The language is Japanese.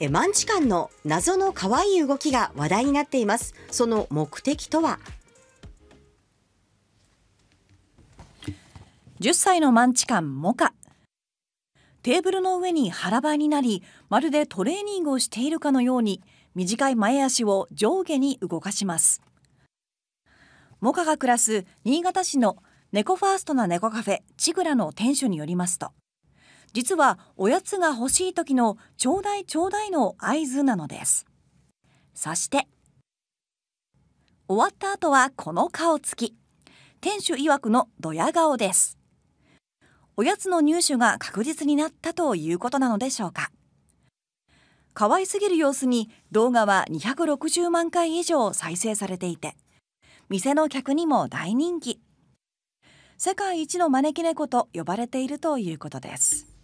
えマンチカンの謎の可愛い動きが話題になっていますその目的とは10歳のマンチカンモカテーブルの上に腹ばいになりまるでトレーニングをしているかのように短い前足を上下に動かしますモカが暮らす新潟市の猫ファーストな猫カフェチグラの店主によりますと実はおやつが欲しい時のちょうだいちょうだいの合図なのです。そして、終わった後はこの顔つき。店主曰くのドヤ顔です。おやつの入手が確実になったということなのでしょうか。可愛すぎる様子に動画は260万回以上再生されていて、店の客にも大人気。世界一の招き猫と呼ばれているということです。